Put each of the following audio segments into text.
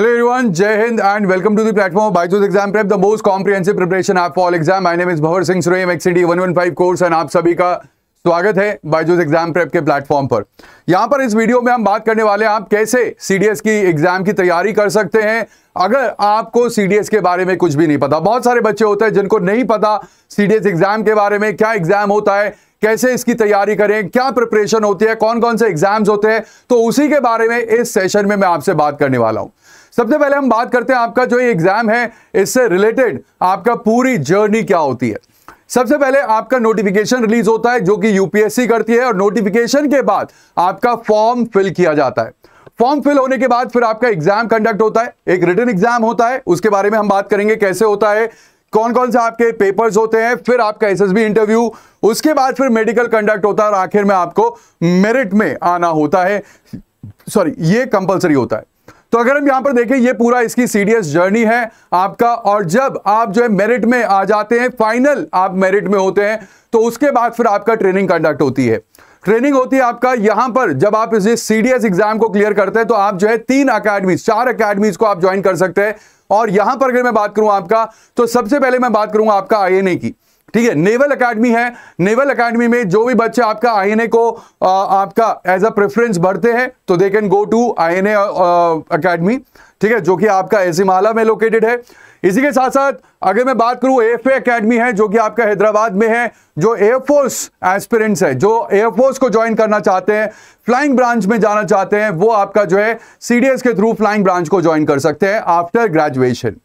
Hello everyone, Jai Hind and welcome to the platform Byju's exam prep the most comprehensive preparation app for exam my name is Bhawar Singh Singh Suray, 115 course and आप सभी का स्वागत है Byju's exam prep के platform पर यहाँ पर इस वीडियो में हम बात करने वाले हैं आप कैसे सीडीएस की एग्जाम की तैयारी कर सकते हैं अगर आपको सीडीएस के बारे में कुछ भी नहीं पता बहुत सारे बच्चे होते हैं जिनको नहीं पता सीडीएस एग्जाम के बारे में क्या एग्जाम होता है कैसे इसकी तैयारी करें क्या प्रिपरेशन होती है कौन कौन से एग्जाम्स होते हैं तो उसी के बारे में इस सेशन में मैं आपसे बात करने वाला हूं सबसे पहले हम बात करते हैं आपका जो ये एग्जाम है इससे रिलेटेड आपका पूरी जर्नी क्या होती है सबसे पहले आपका नोटिफिकेशन रिलीज होता है जो कि यूपीएससी करती है और नोटिफिकेशन के बाद आपका फॉर्म फिल किया जाता है फॉर्म फिल होने के बाद फिर आपका एग्जाम कंडक्ट होता है एक रिटर्न एग्जाम होता है उसके बारे में हम बात करेंगे कैसे होता है कौन कौन से आपके पेपर्स होते हैं फिर आपका एसएसबी इंटरव्यू उसके बाद फिर मेडिकल कंडक्ट होता है और आखिर में आपको मेरिट में आना होता है सॉरी ये कंपलसरी होता है तो अगर हम यहां पर देखें ये पूरा इसकी सीडीएस जर्नी है आपका और जब आप जो है मेरिट में आ जाते हैं फाइनल आप मेरिट में होते हैं तो उसके बाद फिर आपका ट्रेनिंग कंडक्ट होती है ट्रेनिंग होती है आपका यहां पर जब आप इस सीडीएस एग्जाम को क्लियर करते हैं तो आप जो है तीन अकेडमी चार अकेडमीज को आप ज्वाइन कर सकते हैं और यहां पर अगर मैं बात करूं आपका तो सबसे पहले मैं बात करूंगा आपका आईएनए की ठीक है नेवल एकेडमी है नेवल एकेडमी में जो भी बच्चे आपका ए को आ, आपका एज अ प्रेफरेंस भरते हैं तो they can go to I N academy ठीक है जो कि आपका एसिमाला में लोकेटेड है इसी के साथ साथ अगर मैं बात करूं एफ एकेडमी है जो कि आपका हैदराबाद में है जो एयरफोर्स एस्पिरेंट्स है जो एयरफोर्स को ज्वाइन करना चाहते हैं फ्लाइंग ब्रांच में जाना चाहते हैं वो आपका जो है सीडीएस के थ्रू फ्लाइंग ब्रांच को ज्वाइन कर सकते हैं आफ्टर ग्रेजुएशन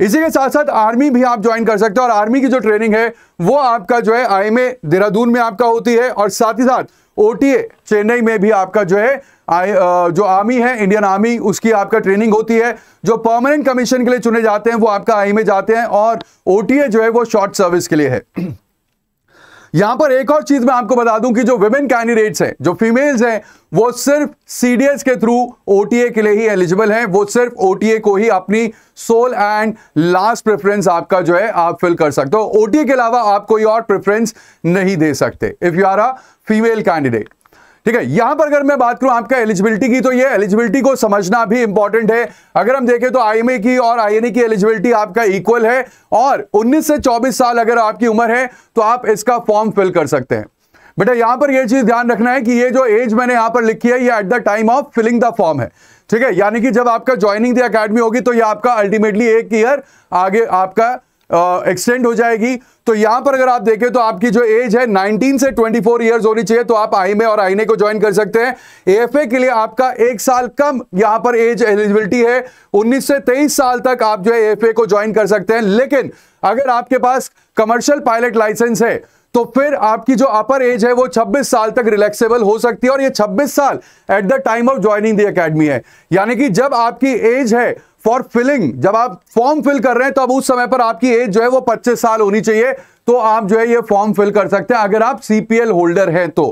इसी के साथ साथ आर्मी भी आप ज्वाइन कर सकते हो और आर्मी की जो ट्रेनिंग है वो आपका जो है आई में देहरादून में आपका होती है और साथ ही साथ ओ चेन्नई में भी आपका जो है जो आर्मी है इंडियन आर्मी उसकी आपका ट्रेनिंग होती है जो परमानेंट कमीशन के लिए चुने जाते हैं वो आपका आई में जाते हैं और ओ जो है वो शॉर्ट सर्विस के लिए है यहां पर एक और चीज मैं आपको बता दूं कि जो विमेन कैंडिडेट्स हैं जो फीमेल्स हैं वो सिर्फ सीडीएस के थ्रू ओटीए के लिए ही एलिजिबल हैं वो सिर्फ ओटीए को ही अपनी सोल एंड लास्ट प्रेफरेंस आपका जो है आप फिल कर सकते हो ओटीए के अलावा आप कोई और प्रेफरेंस नहीं दे सकते if you are a female candidate ठीक है यहां पर अगर मैं बात करूं आपका एलिजिबिलिटी की तो ये एलिजिबिलिटी को समझना भी इंपॉर्टेंट है अगर हम देखें तो आईएमए की और आईएनए की एलिजिबिलिटी आपका इक्वल है और 19 से 24 साल अगर आपकी उम्र है तो आप इसका फॉर्म फिल कर सकते हैं बेटा यहां पर यह चीज ध्यान रखना है कि ये जो एज मैंने यहां पर लिखी है ये at the time of filling the form है ठीक है यानी कि जब आपका ज्वाइनिंग द अकेडमी होगी तो ये आपका अल्टीमेटली एक ईयर आगे आपका एक्सटेंड हो जाएगी तो यहां पर अगर आप देखें तो आपकी जो एज है 19 से 24 इयर्स होनी चाहिए तो आप आई में और आईने को ज्वाइन कर सकते हैं एफ के लिए आपका एक साल कम यहां पर एज एलिजिबिलिटी है 19 से 23 साल तक आप जो है एफ को ज्वाइन कर सकते हैं लेकिन अगर आपके पास कमर्शियल पायलट लाइसेंस है तो फिर आपकी जो अपर एज है वो 26 साल तक रिलैक्सेबल हो सकती है और ये 26 साल at the time of joining the academy है यानी कि जब आपकी एज है फॉर फिलिंग जब आप फॉर्म फिल कर रहे हैं तो अब उस समय पर आपकी एज जो है वो 25 साल होनी चाहिए तो आप जो है ये फॉर्म फिल कर सकते हैं अगर आप सीपीएल होल्डर हैं तो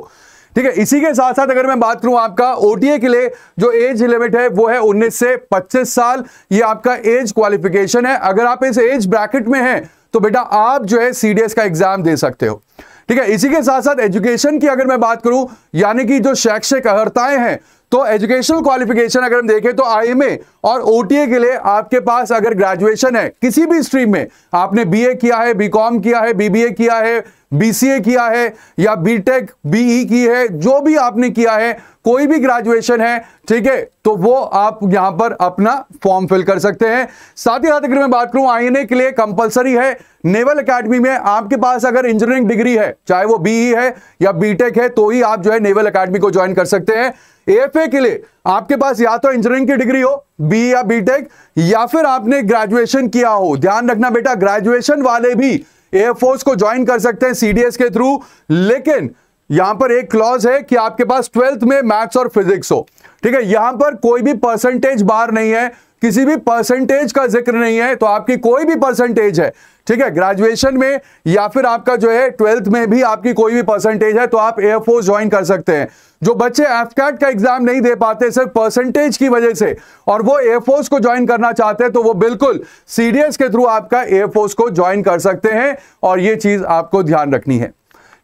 ठीक है इसी के साथ साथ अगर मैं बात करूं आपका ओटीए के लिए जो एज लिमिट है वो है 19 से 25 साल ये आपका एज क्वालिफिकेशन है अगर आप इस एज ब्रैकेट में हैं तो बेटा आप जो है सीडीएस का एग्जाम दे सकते हो ठीक है इसी के साथ साथ एजुकेशन की अगर मैं बात करूं यानी कि जो शैक्षिक अहर्ताएं हैं तो एजुकेशनल क्वालिफिकेशन अगर हम देखें तो आईएमए और ओटीए के लिए आपके पास अगर ग्रेजुएशन है किसी भी स्ट्रीम में आपने बीए किया है बीकॉम किया है बीबीए किया है बीसीए किया है या बीटेक बीई e की है जो भी आपने किया है कोई भी ग्रेजुएशन है ठीक है तो वो आप यहां पर अपना फॉर्म फिल कर सकते हैं साथ ही साथ अगर मैं बात करूं आईएनए के लिए कंपलसरी है नेवल एकेडमी में आपके पास अगर इंजीनियरिंग डिग्री है चाहे वो बीई e है या बीटेक है तो ही आप जो है नेवल एकेडमी को ज्वाइन कर सकते हैं एएफए के लिए आपके पास या तो इंजीनियरिंग की डिग्री हो बी e या बीटेक या फिर आपने ग्रेजुएशन किया हो ध्यान रखना बेटा ग्रेजुएशन वाले भी एयरफोर्स को ज्वाइन कर सकते हैं सीडीएस के थ्रू लेकिन यहां पर एक क्लॉज है कि आपके पास ट्वेल्थ में मैथ्स और फिजिक्स हो ठीक है यहां पर कोई भी परसेंटेज बार नहीं है किसी भी परसेंटेज का जिक्र नहीं है तो आपकी कोई भी परसेंटेज है ठीक है ग्रेजुएशन में या फिर आपका जो है ट्वेल्थ में भी आपकी कोई भी परसेंटेज है तो आप एयरफोर्स ज्वाइन कर सकते हैं जो बच्चे एफकैट का एग्जाम नहीं दे पाते सिर्फ परसेंटेज की वजह से और वो एयरफोर्स को ज्वाइन करना चाहते हैं तो वो बिल्कुल सीडीएस के थ्रू आपका एयरफोर्स को ज्वाइन कर सकते हैं और ये चीज आपको ध्यान रखनी है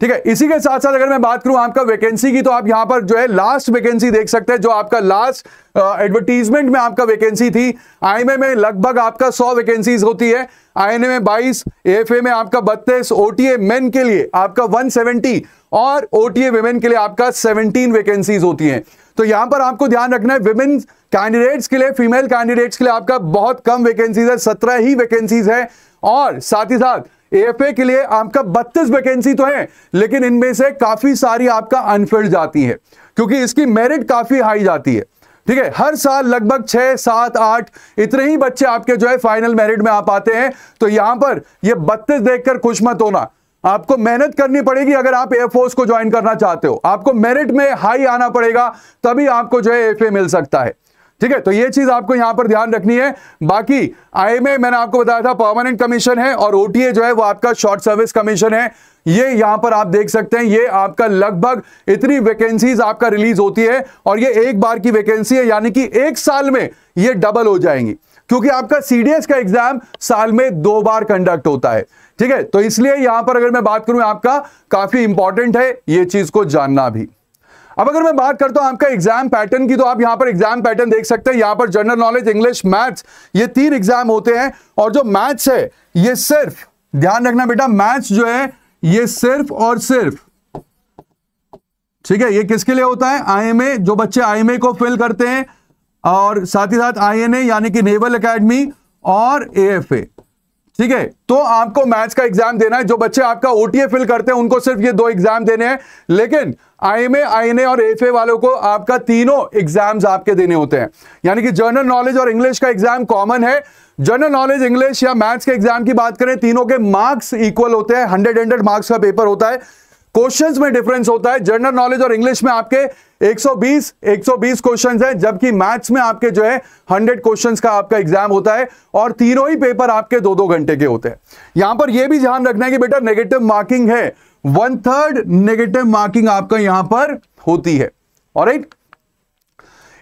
ठीक है इसी के साथ साथ अगर मैं बात करूं आपका वैकेंसी की तो आप यहां पर जो है लास्ट वैकेंसी देख सकते हैं जो आपका लास्ट एडवर्टीजमेंट में आपका वैकेंसी थी आईएमए में लगभग आपका 100 वैकेंसीज होती है आईएनए में 22 एएफए में आपका 32 ओटीए मेन के लिए आपका 170 और ओटीए वेमेन के लिए आपका 17 वैकेंसीज होती हैं तो यहां पर आपको ध्यान रखना है वेमेन कैंडिडेट्स के लिए फीमेल कैंडिडेट्स के लिए आपका बहुत कम वैकेंसीज है सत्रह ही वैकेंसीज है और साथ ही साथ एफ के लिए आपका बत्तीस वैकेंसी तो है लेकिन इनमें से काफी सारी आपका अनफिल्ड जाती है क्योंकि इसकी मेरिट काफी हाई जाती है ठीक है हर साल लगभग छह सात आठ इतने ही बच्चे आपके जो है फाइनल मेरिट में आ पाते हैं तो यहां पर ये बत्तीस देखकर खुश मत होना आपको मेहनत करनी पड़ेगी अगर आप एयरफोर्स को ज्वाइन करना चाहते हो आपको मेरिट में हाई आना पड़ेगा तभी आपको जो है एफ मिल सकता है ठीक है तो ये चीज आपको यहां पर ध्यान रखनी है बाकी आईएमए मैंने आपको बताया था परमानेंट कमीशन है और ओटीए जो है वो आपका शॉर्ट सर्विस कमीशन है ये यहां पर आप देख सकते हैं ये आपका लगभग इतनी वैकेंसीज आपका रिलीज होती है और ये एक बार की वैकेंसी है यानी कि एक साल में ये डबल हो जाएंगी क्योंकि आपका सीडीएस का एग्जाम साल में दो बार कंडक्ट होता है ठीक है तो इसलिए यहां पर अगर मैं बात करूं आपका काफी इंपॉर्टेंट है यह चीज को जानना भी अब अगर मैं बात करता हूं आपका एग्जाम पैटर्न की तो आप यहां पर एग्जाम पैटर्न देख सकते हैं यहां पर जनरल नॉलेज इंग्लिश मैथ्स ये तीन एग्जाम होते हैं और जो मैथ्स है ये सिर्फ ध्यान रखना बेटा मैथ्स जो है ये सिर्फ और सिर्फ ठीक है ये किसके लिए होता है आईएमए जो बच्चे आईएमए को फिल करते हैं और साथ ही साथ आईएनए यानी कि नेवल एकेडमी और एएफए ठीक है तो आपको मैथ्स का एग्जाम देना है जो बच्चे आपका ओटीए फिल करते हैं उनको सिर्फ ये दो एग्जाम देने हैं लेकिन आईएमए आईएनए और एफए वालों को आपका तीनों एग्जाम्स आपके देने होते हैं यानी कि जर्नल नॉलेज और इंग्लिश का एग्जाम कॉमन है जनरल नॉलेज इंग्लिश या मैथ्स के एग्जाम की बात करें तीनों के मार्क्स इक्वल होते हैं हंड्रेड हंड्रेड मार्क्स का पेपर होता है क्वेश्चंस में डिफरेंस होता है जनरल नॉलेज और इंग्लिश में आपके 120 120 क्वेश्चंस हैं जबकि मैथ्स में आपके जो है 100 क्वेश्चंस का आपका एग्जाम होता है और तीनों ही पेपर आपके दो दो घंटे के होते हैं यहां पर यह भी ध्यान रखना है कि बेटा नेगेटिव मार्किंग है वन थर्ड नेगेटिव मार्किंग आपका यहां पर होती है और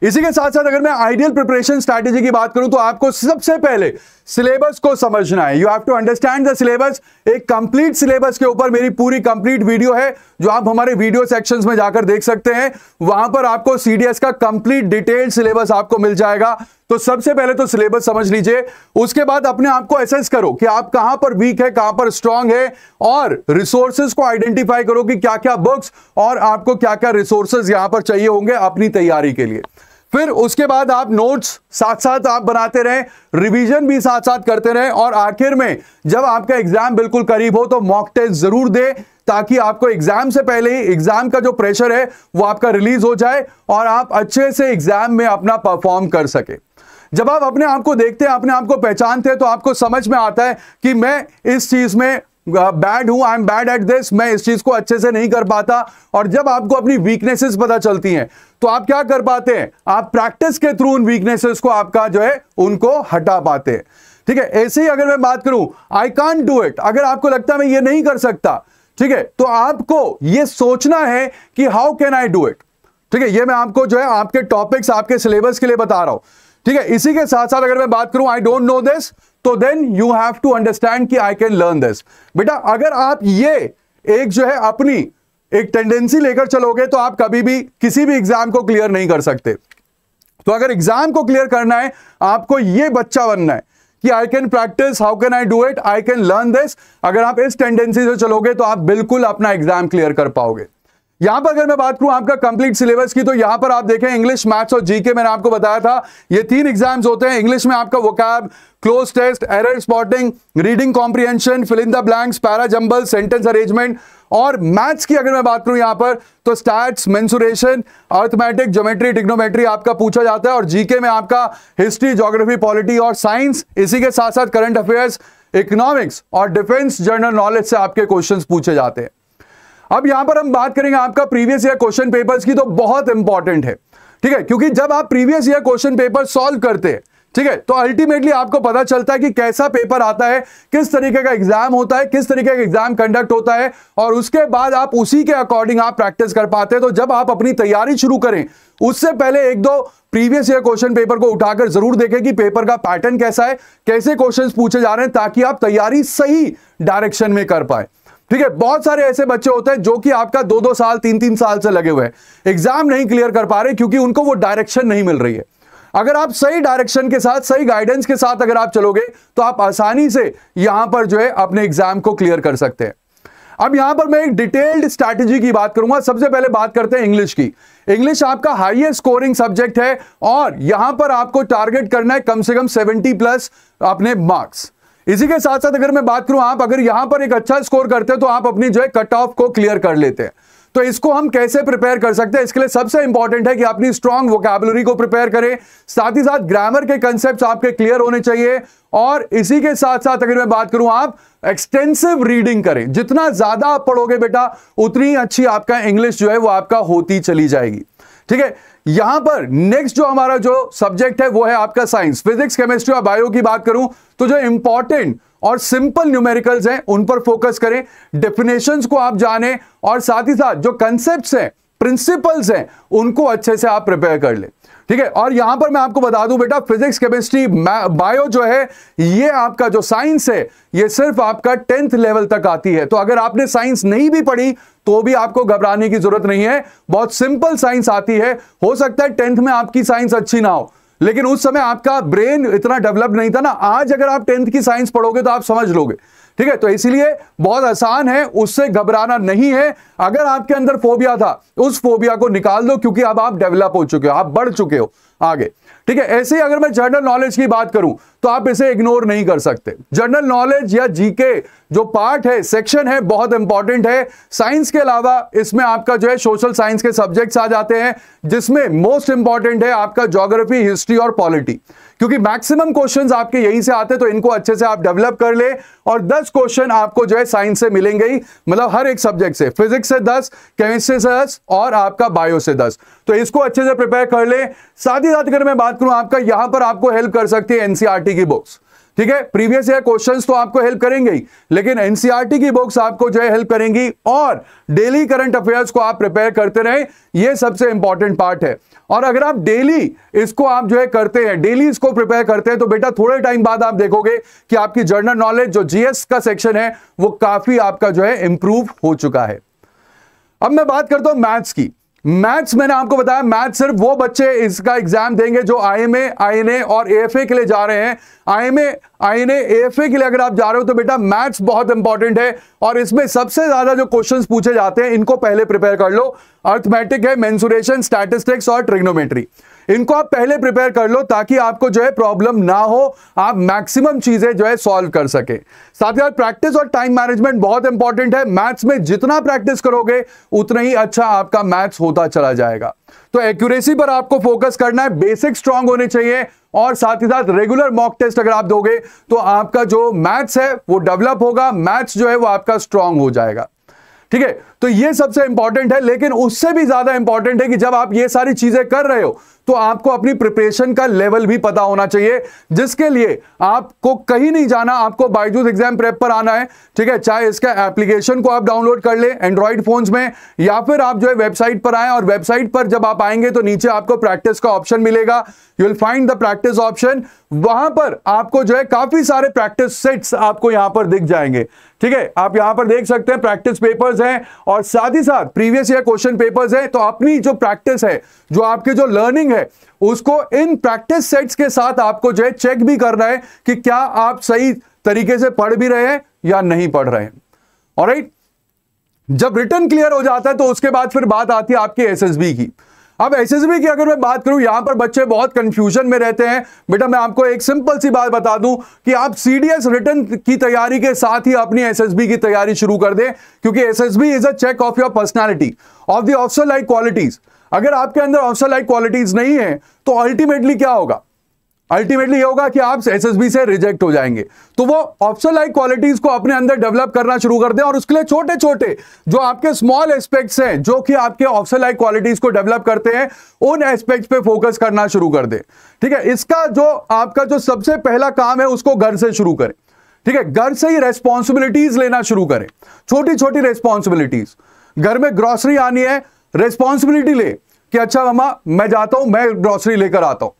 इसी के साथ साथ अगर मैं आइडियल प्रिपरेशन स्ट्रैटेजी की बात करूं तो आपको सबसे पहले सिलेबस को समझना है you have to understand the syllabus एक कंप्लीट सिलेबस के ऊपर मेरी पूरी कंप्लीट वीडियो है जो आप हमारे वीडियो सेक्शंस में जाकर देख सकते हैं वहां पर आपको सीडीएस का कंप्लीट डिटेल्ड सिलेबस आपको मिल जाएगा तो सबसे पहले तो सिलेबस समझ लीजिए उसके बाद अपने आप को एसेस करो कि आप कहां पर वीक है कहां पर स्ट्रांग है और रिसोर्सेज को आइडेंटिफाई करो कि क्या क्या बुक्स और आपको क्या क्या रिसोर्सेज यहां पर चाहिए होंगे अपनी तैयारी के लिए फिर उसके बाद आप नोट्स साथ साथ आप बनाते रहें रिवीजन भी साथ साथ करते रहें और आखिर में जब आपका एग्जाम बिल्कुल करीब हो तो मॉक टेस्ट जरूर दे ताकि आपको एग्जाम से पहले ही एग्जाम का जो प्रेशर है वो आपका रिलीज हो जाए और आप अच्छे से एग्जाम में अपना परफॉर्म कर सके जब आप अपने आप को देखते हैं अपने आप को पहचानते हैं तो आपको समझ में आता है कि मैं इस चीज में बैड हूं I am bad at this मैं इस चीज को अच्छे से नहीं कर पाता और जब आपको अपनी वीकनेसेस पता चलती हैं तो आप क्या कर पाते हैं आप प्रैक्टिस के थ्रू उन वीकनेसेस को आपका जो है उनको हटा पाते हैं ठीक है ऐसे ही अगर मैं बात करूं आई कान डू इट अगर आपको लगता है मैं ये नहीं कर सकता ठीक है तो आपको ये सोचना है कि how can I do it ठीक है ये मैं आपको जो है आपके टॉपिक्स आपके सिलेबस के लिए बता रहा हूं ठीक है इसी के साथ साथ अगर मैं बात करूं आई डोंट नो दिस तो then you have to understand कि आई कैन लर्न दिस बेटा अगर आप ये एक जो है अपनी एक टेंडेंसी लेकर चलोगे तो आप कभी भी किसी भी एग्जाम को क्लियर नहीं कर सकते तो अगर एग्जाम को क्लियर करना है आपको ये बच्चा बनना है कि I can practise how can I do it I can learn this अगर आप इस टेंडेंसी से चलोगे तो आप बिल्कुल अपना एग्जाम क्लियर कर पाओगे यहां पर अगर मैं बात करूं आपका कंप्लीट सिलेबस की तो यहां पर आप देखें इंग्लिश मैथ्स और जीके मैंने आपको बताया था ये तीन एग्जाम्स होते हैं इंग्लिश में आपका vocab cloze test error spotting reading comprehension filling the blanks para jumble sentence arrangement और मैथ्स की अगर मैं बात करूं यहां पर तो stats mensuration arithmetic geometry trigonometry आपका पूछा जाता है और जीके में आपका हिस्ट्री जोग्राफी पॉलिटी और साइंस इसी के साथ साथ करंट अफेयर्स इकोनॉमिक्स और डिफेंस जनरल नॉलेज से आपके क्वेश्चन पूछे जाते हैं अब यहां पर हम बात करेंगे आपका प्रीवियस ईयर क्वेश्चन पेपर्स की तो बहुत इंपॉर्टेंट है ठीक है क्योंकि जब आप previous year question paper solve करते हैं ठीक है तो अल्टीमेटली आपको पता चलता है कि कैसा पेपर आता है किस तरीके का एग्जाम होता है किस तरीके का एग्जाम कंडक्ट होता है और उसके बाद आप उसी के अकॉर्डिंग आप प्रैक्टिस कर पाते हैं तो जब आप अपनी तैयारी शुरू करें उससे पहले एक दो प्रीवियस ईयर क्वेश्चन पेपर को उठाकर जरूर देखें कि पेपर का पैटर्न कैसा है कैसे क्वेश्चन पूछे जा रहे हैं ताकि आप तैयारी सही डायरेक्शन में कर पाए ठीक है बहुत सारे ऐसे बच्चे होते हैं जो कि आपका दो दो साल तीन तीन साल से लगे हुए हैं एग्जाम नहीं क्लियर कर पा रहे क्योंकि उनको वो डायरेक्शन नहीं मिल रही है अगर आप सही डायरेक्शन के साथ सही गाइडेंस के साथ अगर आप चलोगे तो आप आसानी से यहां पर जो है अपने एग्जाम को क्लियर कर सकते हैं अब यहां पर मैं एक डिटेल्ड स्ट्रैटेजी की बात करूंगा सबसे पहले बात करते हैं इंग्लिश की इंग्लिश आपका हाईएस्ट स्कोरिंग सब्जेक्ट है और यहां पर आपको टारगेट करना है कम से कम 70 प्लस अपने मार्क्स इसी के साथ साथ अगर मैं बात करूं आप अगर यहां पर एक अच्छा स्कोर करते हो तो आप अपनी जो है कट ऑफ को क्लियर कर लेते हैं तो इसको हम कैसे प्रिपेयर कर सकते हैं इसके लिए सबसे इंपॉर्टेंट है कि अपनी स्ट्रांग वोकेबलरी को प्रिपेयर करें साथ ही साथ ग्रामर के कंसेप्ट आपके क्लियर होने चाहिए और इसी के साथ साथ अगर मैं बात करूं आप एक्सटेंसिव रीडिंग करें जितना ज्यादा आप पढ़ोगे बेटा उतनी अच्छी आपका इंग्लिश जो है वो आपका होती चली जाएगी ठीक है यहां पर नेक्स्ट जो हमारा जो सब्जेक्ट है वो है आपका साइंस फिजिक्स केमिस्ट्री और बायो की बात करूं तो जो इंपॉर्टेंट और सिंपल न्यूमेरिकल्स हैं उन पर फोकस करें डेफिनेशंस को आप जानें और साथ ही साथ जो कंसेप्ट हैं प्रिंसिपल्स हैं उनको अच्छे से आप प्रिपेयर कर लें ठीक है और यहां पर मैं आपको बता दूं बेटा फिजिक्स केमिस्ट्री बायो जो है ये आपका जो साइंस है ये सिर्फ आपका टेंथ लेवल तक आती है तो अगर आपने साइंस नहीं भी पढ़ी तो भी आपको घबराने की जरूरत नहीं है बहुत सिंपल साइंस आती है हो सकता है टेंथ में आपकी साइंस अच्छी ना हो लेकिन उस समय आपका ब्रेन इतना डेवलप्ड नहीं था ना आज अगर आप टेंथ की साइंस पढ़ोगे तो आप समझ लोगे ठीक है तो इसीलिए बहुत आसान है उससे घबराना नहीं है अगर आपके अंदर फोबिया था उस फोबिया को निकाल दो क्योंकि अब आप डेवलप हो चुके हो आप बढ़ चुके हो आगे ठीक है ऐसे ही अगर मैं जनरल नॉलेज की बात करूं तो आप इसे इग्नोर नहीं कर सकते जनरल नॉलेज या जीके जो पार्ट है सेक्शन है बहुत इंपॉर्टेंट है साइंस के अलावा इसमें आपका जो है सोशल साइंस के सब्जेक्ट्स आ जाते हैं जिसमें मोस्ट इंपॉर्टेंट है आपका ज्योग्राफी हिस्ट्री और पॉलिटी क्योंकि मैक्सिमम क्वेश्चंस आपके यहीं से आते तो इनको अच्छे से आप डेवलप कर ले और 10 क्वेश्चन आपको जो है साइंस से मिलेंगे ही मतलब हर एक सब्जेक्ट से फिजिक्स से 10 केमिस्ट्री से 10 और आपका बायो से 10 तो इसको अच्छे से प्रिपेयर कर ले साथ ही साथ अगर मैं बात करूं आपका यहां पर आपको हेल्प कर सकती है एनसीआरटी की बुक्स ठीक है प्रीवियस ईयर क्वेश्चंस तो आपको हेल्प करेंगे ही लेकिन एनसीईआरटी e की बुक्स आपको जो है हेल्प करेंगी और डेली करंट अफेयर्स को आप प्रिपेयर करते रहें ये सबसे इंपॉर्टेंट पार्ट है और अगर आप डेली इसको आप जो है करते हैं डेली इसको प्रिपेयर करते हैं तो बेटा थोड़े टाइम बाद आप देखोगे कि आपकी जर्नल नॉलेज जो जीएस का सेक्शन है वो काफी आपका जो है इंप्रूव हो चुका है अब मैं बात करता हूं मैथ्स की मैथ्स मैंने आपको बताया मैथ्स सिर्फ वो बच्चे इसका एग्जाम देंगे जो आईएमए आईएनए और ए के लिए जा रहे हैं आईएमए आईएनए ए के लिए अगर आप जा रहे हो तो बेटा मैथ्स बहुत इंपॉर्टेंट है और इसमें सबसे ज्यादा जो क्वेश्चन पूछे जाते हैं इनको पहले प्रिपेयर कर लो अर्थमेटिक है मेन्सुरेशन स्टैटिस्टिक्स और ट्रिग्नोमेट्री इनको आप पहले प्रिपेयर कर लो ताकि आपको जो है प्रॉब्लम ना हो आप मैक्सिमम चीजें जो है सॉल्व कर सके साथ ही प्रैक्टिस और टाइम मैनेजमेंट बहुत इंपॉर्टेंट है मैथ्स में जितना प्रैक्टिस करोगे उतना ही अच्छा आपका मैथ्स होता चला जाएगा तो एक्यूरेसी पर आपको फोकस करना है बेसिक स्ट्रांग होने चाहिए और साथ ही साथ रेगुलर मॉक टेस्ट अगर आप दोगे तो आपका जो मैथ्स है वो डेवलप होगा मैथ्स जो है वो आपका स्ट्रांग हो जाएगा ठीक है तो ये सबसे इंपॉर्टेंट है लेकिन उससे भी ज्यादा इंपॉर्टेंट है कि जब आप ये सारी चीजें कर रहे हो तो आपको अपनी प्रिपरेशन का लेवल भी पता होना चाहिए जिसके लिए आपको कहीं नहीं जाना आपको बायजूस एग्जाम प्रेप पर आना है ठीक है चाहे इसका एप्लीकेशन को आप डाउनलोड कर ले एंड्रॉइड फोन्स में या फिर आप जो है वेबसाइट पर आए और वेबसाइट पर जब आप आएंगे तो नीचे आपको प्रैक्टिस का ऑप्शन मिलेगा you will find the practice option वहां पर आपको जो है काफी सारे प्रैक्टिस सेट्स आपको यहां पर दिख जाएंगे ठीक है आप यहां पर देख सकते हैं प्रैक्टिस पेपर्स हैं और साथ ही साथ प्रीवियस ईयर क्वेश्चन पेपर्स हैं तो अपनी जो प्रैक्टिस है जो आपके जो लर्निंग है उसको इन प्रैक्टिस सेट्स के साथ आपको जो है चेक भी करना है कि क्या आप सही तरीके से पढ़ भी रहे हैं या नहीं पढ़ रहे हैं और जब रिटर्न क्लियर हो जाता है तो उसके बाद फिर बात आती है आपके एस की अब एस बी की अगर मैं बात करूं यहां पर बच्चे बहुत कंफ्यूजन में रहते हैं बेटा मैं आपको एक सिंपल सी बात बता दूं कि आप सीडीएस रिटर्न की तैयारी के साथ ही अपनी एसएसबी की तैयारी शुरू कर दें क्योंकि SSB is a check of your personality of the officer like qualities अगर आपके अंदर ऑफिसर लाइक क्वालिटीज नहीं है तो अल्टीमेटली क्या होगा अल्टीमेटली ये होगा कि आप एसएसबी से रिजेक्ट हो जाएंगे तो वो ऑप्शन लाइक क्वालिटीज को अपने अंदर डेवलप करना शुरू कर दे और उसके लिए छोटे छोटे जो आपके स्मॉल एस्पेक्ट्स हैं जो कि आपके ऑप्शन लाइक क्वालिटीज को डेवलप करते हैं उन एस्पेक्ट्स पे फोकस करना शुरू कर दे ठीक है इसका जो आपका जो सबसे पहला काम है उसको घर से शुरू करें ठीक है घर से ही रेस्पॉन्सिबिलिटीज लेना शुरू करें छोटी छोटी रेस्पॉन्सिबिलिटीज घर में ग्रॉसरी आनी है रेस्पॉन्सिबिलिटी ले कि अच्छा मामा मैं जाता हूं मैं ग्रॉसरी लेकर आता हूं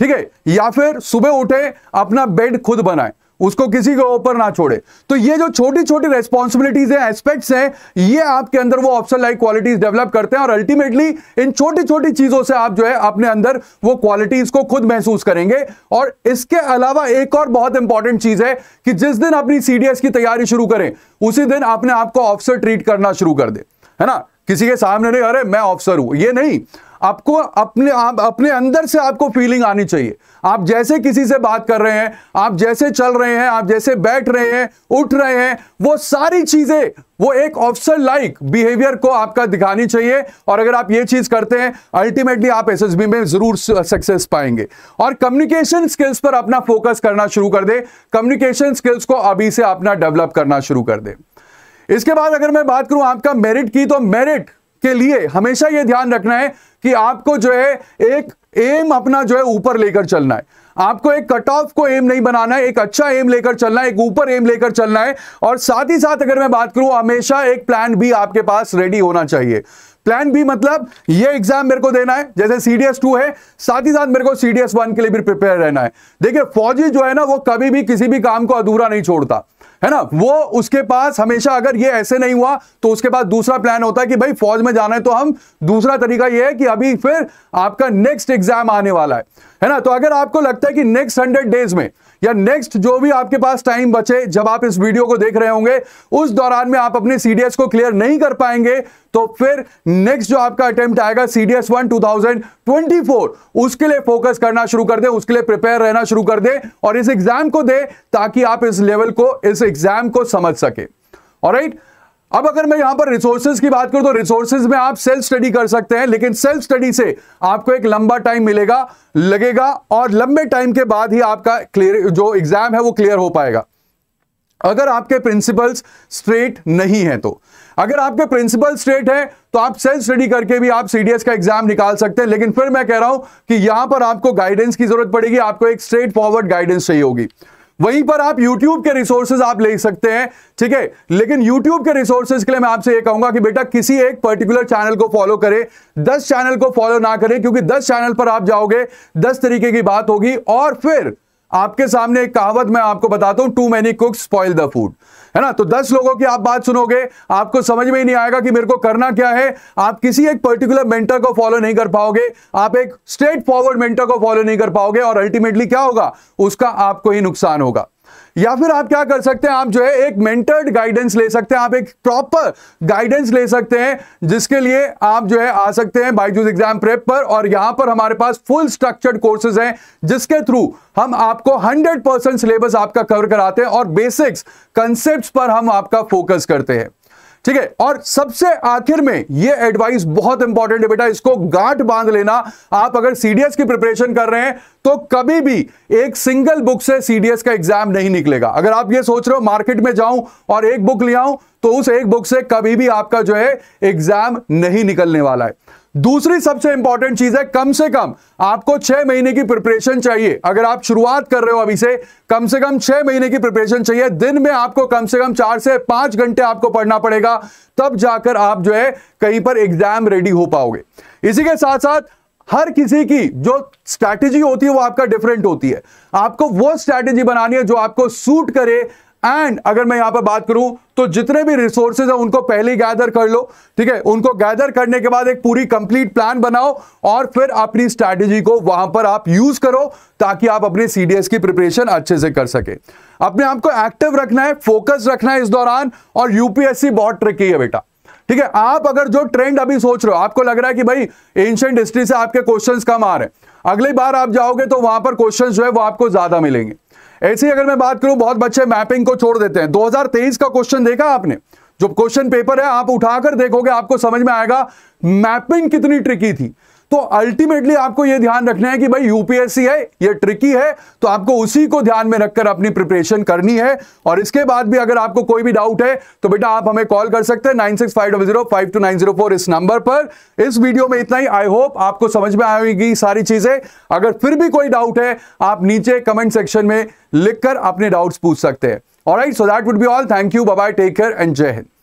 ठीक है या फिर सुबह उठे अपना बेड खुद बनाए उसको किसी के ऊपर ना छोड़े तो ये जो छोटी छोटी रेस्पॉन्सिबिलिटीज हैं एस्पेक्ट्स हैं ये आपके अंदर वो ऑप्शन लाइक क्वालिटीज डेवलप करते हैं और अल्टीमेटली इन छोटी छोटी चीजों से आप जो है अपने अंदर वो क्वालिटीज को खुद महसूस करेंगे और इसके अलावा एक और बहुत इंपॉर्टेंट चीज है कि जिस दिन अपनी सीडीएस की तैयारी शुरू करें उसी दिन आपने आपको ऑफिसर ट्रीट करना शुरू कर दे है ना किसी के सामने नहीं अरे मैं ऑफिसर हूं ये नहीं आपको अपने आप अपने अंदर से आपको फीलिंग आनी चाहिए आप जैसे किसी से बात कर रहे हैं आप जैसे चल रहे हैं आप जैसे बैठ रहे हैं उठ रहे हैं वो सारी चीजें वो एक ऑफिसर लाइक बिहेवियर को आपका दिखानी चाहिए और अगर आप ये चीज करते हैं अल्टीमेटली आप एसएसबी में जरूर सक्सेस पाएंगे और कम्युनिकेशन स्किल्स पर अपना फोकस करना शुरू कर दे कम्युनिकेशन स्किल्स को अभी से अपना डेवलप करना शुरू कर दे इसके बाद अगर मैं बात करूं आपका मेरिट की तो मेरिट के लिए हमेशा यह ध्यान रखना है कि आपको जो है एक एम अपना जो है ऊपर लेकर चलना है आपको एक कट ऑफ को एम नहीं बनाना है एक अच्छा एम लेकर चलना है एक ऊपर एम लेकर चलना है और साथ ही साथ अगर मैं बात करूं हमेशा एक प्लान भी आपके पास रेडी होना चाहिए प्लान भी मतलब ये एग्जाम मेरे को देना है जैसे सीडीएस टू है साथ ही साथ मेरे को सीडीएस वन के लिए भी प्रिपेयर रहना है देखिए फौजी जो है ना वो कभी भी किसी भी काम को अधूरा नहीं छोड़ता है ना वो उसके पास हमेशा अगर ये ऐसे नहीं हुआ तो उसके पास दूसरा प्लान होता है कि भाई फौज में जाना है तो हम दूसरा तरीका ये है कि अभी फिर आपका नेक्स्ट एग्जाम आने वाला है है ना तो अगर आपको लगता है कि नेक्स्ट हंड्रेड डेज में या नेक्स्ट जो भी आपके पास टाइम बचे जब आप इस वीडियो को देख रहे होंगे उस दौरान में आप अपने सीडीएस को क्लियर नहीं कर पाएंगे तो फिर नेक्स्ट जो आपका अटेम्प्ट आएगा सीडीएस वन फोर उसके लिए फोकस करना शुरू कर दे उसके लिए प्रिपेयर रहना शुरू कर दे और इस एग्जाम को दे ताकि आप इस लेवल को इस एग्जाम को समझ सके और राइट right? अब अगर मैं यहां पर रिसोर्सेज की बात करूं तो रिसोर्सेज में आप सेल्फ स्टडी कर सकते हैं लेकिन सेल्फ स्टडी से आपको एक लंबा टाइम मिलेगा लगेगा और लंबे टाइम के बाद ही आपका क्लियर जो एग्जाम है वो क्लियर हो पाएगा अगर आपके प्रिंसिपल्स स्ट्रेट नहीं है तो अगर आपके प्रिंसिपल स्ट्रेट है तो आप सेल्फ स्टडी करके भी आप सीडीएस का एग्जाम निकाल सकते हैं लेकिन फिर मैं कह रहा हूं कि यहां पर आपको गाइडेंस की जरूरत पड़ेगी आपको एक स्ट्रेट फॉरवर्ड गाइडेंस चाहिए होगी वहीं पर आप YouTube के रिसोर्सेज आप ले सकते हैं ठीक है लेकिन YouTube के रिसोर्सेज के लिए मैं आपसे ये कहूंगा कि बेटा किसी एक पर्टिकुलर चैनल को फॉलो करें 10 चैनल को फॉलो ना करें क्योंकि 10 चैनल पर आप जाओगे 10 तरीके की बात होगी और फिर आपके सामने एक कहावत मैं आपको बताता हूं too many cook spoil the food है ना तो दस लोगों की आप बात सुनोगे आपको समझ में ही नहीं आएगा कि मेरे को करना क्या है आप किसी एक पर्टिकुलर मेंटर को फॉलो नहीं कर पाओगे आप एक स्ट्रेट फॉरवर्ड मेंटर को फॉलो नहीं कर पाओगे और अल्टीमेटली क्या होगा उसका आपको ही नुकसान होगा या फिर आप क्या कर सकते हैं आप जो है एक मेंटर्ड गाइडेंस ले सकते हैं आप एक प्रॉपर गाइडेंस ले सकते हैं जिसके लिए आप जो है आ सकते हैं बाइजूस एग्जाम प्रेप पर और यहां पर हमारे पास फुल स्ट्रक्चर्ड कोर्सेज हैं जिसके थ्रू हम आपको 100 परसेंट सिलेबस आपका कवर कराते हैं और बेसिक्स कंसेप्ट पर हम आपका फोकस करते हैं ठीक है और सबसे आखिर में ये एडवाइस बहुत इंपॉर्टेंट है बेटा इसको गांठ बांध लेना आप अगर सीडीएस की प्रिपरेशन कर रहे हैं तो कभी भी एक सिंगल बुक से सीडीएस का एग्जाम नहीं निकलेगा अगर आप ये सोच रहे हो मार्केट में जाऊं और एक बुक ले आऊं तो उस एक बुक से कभी भी आपका जो है एग्जाम नहीं निकलने वाला है दूसरी सबसे इंपॉर्टेंट चीज है कम से कम आपको छह महीने की प्रिपरेशन चाहिए अगर आप शुरुआत कर रहे हो अभी से कम से कम छह महीने की प्रिपरेशन चाहिए दिन में आपको कम से कम चार से पांच घंटे आपको पढ़ना पड़ेगा तब जाकर आप जो है कहीं पर एग्जाम रेडी हो पाओगे इसी के साथ साथ हर किसी की जो स्ट्रैटेजी होती है वो आपका डिफरेंट होती है आपको वो स्ट्रैटेजी बनानी है जो आपको सूट करे एंड अगर मैं यहां पर बात करूं तो जितने भी रिसोर्सेज है उनको पहले गैदर कर लो ठीक है उनको गैदर करने के बाद एक पूरी कंप्लीट प्लान बनाओ और फिर अपनी स्ट्रैटेजी को वहां पर आप यूज करो ताकि आप अपने सीडीएस की प्रिपरेशन अच्छे से कर सके अपने आप को एक्टिव रखना है फोकस रखना है इस दौरान और यूपीएससी बहुत ट्रिकी है बेटा ठीक है आप अगर जो ट्रेंड अभी सोच रहे हो आपको लग रहा है कि भाई एंशियंट हिस्ट्री से आपके क्वेश्चंस कम आ रहे हैं अगली बार आप जाओगे तो वहां पर क्वेश्चंस जो है वो आपको ज्यादा मिलेंगे ऐसे अगर मैं बात करूं बहुत बच्चे मैपिंग को छोड़ देते हैं 2023 का क्वेश्चन देखा आपने जो क्वेश्चन पेपर है आप उठाकर देखोगे आपको समझ में आएगा मैपिंग कितनी ट्रिकी थी तो अल्टीमेटली आपको यह ध्यान रखना है कि भाई यूपीएससी है यह ट्रिकी है तो आपको उसी को ध्यान में रखकर अपनी प्रिपरेशन करनी है और इसके बाद भी अगर आपको कोई भी डाउट है तो बेटा आप हमें कॉल कर सकते हैं nine six five double zero five two nine zero four इस नंबर पर इस वीडियो में इतना ही आई होप आपको समझ में आएगी सारी चीजें अगर फिर भी कोई डाउट है आप नीचे कमेंट सेक्शन में लिखकर अपने डाउट पूछ सकते हैं और so that would be all thank you bye take care and Jai Hind